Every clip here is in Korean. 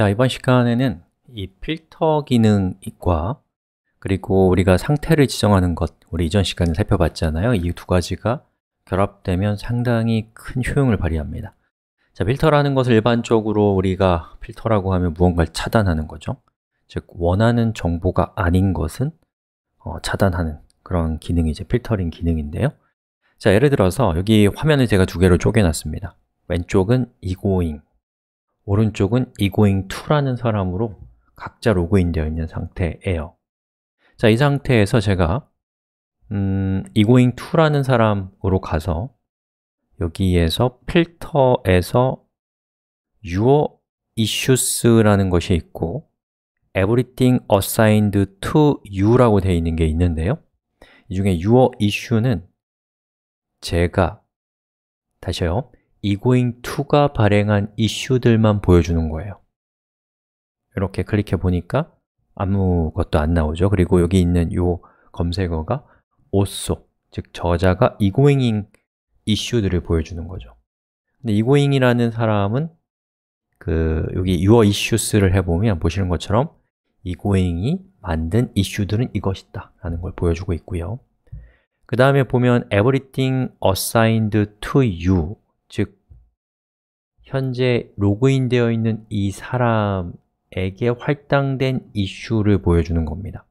자, 이번 시간에는 이 필터 기능과 그리고 우리가 상태를 지정하는 것 우리 이전 시간에 살펴봤잖아요 이 두 가지가 결합되면 상당히 큰 효용을 발휘합니다 자, 필터라는 것을 일반적으로 우리가 필터라고 하면 무언가를 차단하는 거죠 즉, 원하는 정보가 아닌 것은 어, 차단하는 그런 기능이 이제 필터링 기능인데요 자, 예를 들어서 여기 화면을 제가 두 개로 쪼개놨습니다 왼쪽은 이고잉 오른쪽은 egoing2라는 사람으로 각자 로그인 되어 있는 상태예요 자, 이 상태에서 제가 음, egoing2라는 사람으로 가서 여기에서 필터에서 your issues라는 것이 있고 everything assigned to you라고 되어 있는 게 있는데요 이 중에 your issue는 제가 다시요 egoing2가 발행한 이슈들만 보여주는 거예요 이렇게 클릭해 보니까 아무것도 안 나오죠 그리고 여기 있는 이 검색어가 also 즉 저자가 egoing 이슈들을 보여주는 거죠 근데 egoing이라는 사람은 그 여기 your issues를 해보면 보시는 것처럼 egoing이 만든 이슈들은 이것이다 라는 걸 보여주고 있고요 그 다음에 보면 everything assigned to you 현재 로그인되어 있는 이 사람에게 할당된 이슈를 보여주는 겁니다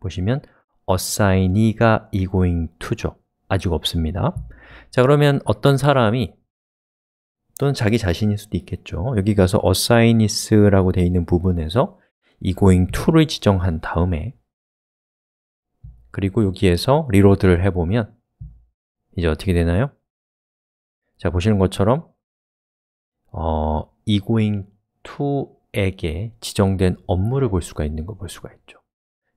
보시면 assign이가 egoing to죠 아직 없습니다 자 그러면 어떤 사람이 또는 자기 자신일 수도 있겠죠 여기 가서 assign is라고 되어 있는 부분에서 이 g o i n g to를 지정한 다음에 그리고 여기에서 리로드를 해보면 이제 어떻게 되나요? 자, 보시는 것처럼 어, egoing to에게 지정된 업무를 볼 수가 있는 걸 볼 수가 있죠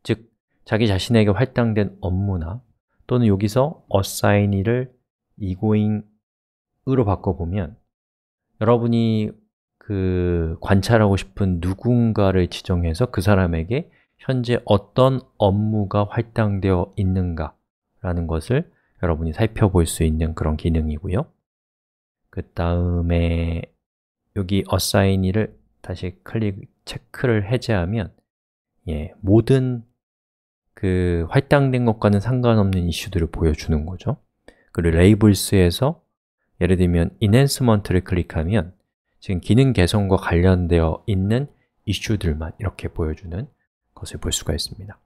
즉, 자기 자신에게 할당된 업무나 또는 여기서 assign이를 egoing으로 바꿔보면 여러분이 그 관찰하고 싶은 누군가를 지정해서 그 사람에게 현재 어떤 업무가 할당되어 있는가 라는 것을 여러분이 살펴볼 수 있는 그런 기능이고요 그 다음에 여기 a s s 어사인이를 다시 클릭 체크를 해제하면 예, 모든 그 할당된 것과는 상관없는 이슈들을 보여주는 거죠. 그리고 l a b e l s 에서 예를 들면 enhancement를 클릭하면 지금 기능 개선과 관련되어 있는 이슈들만 이렇게 보여주는 것을 볼 수가 있습니다.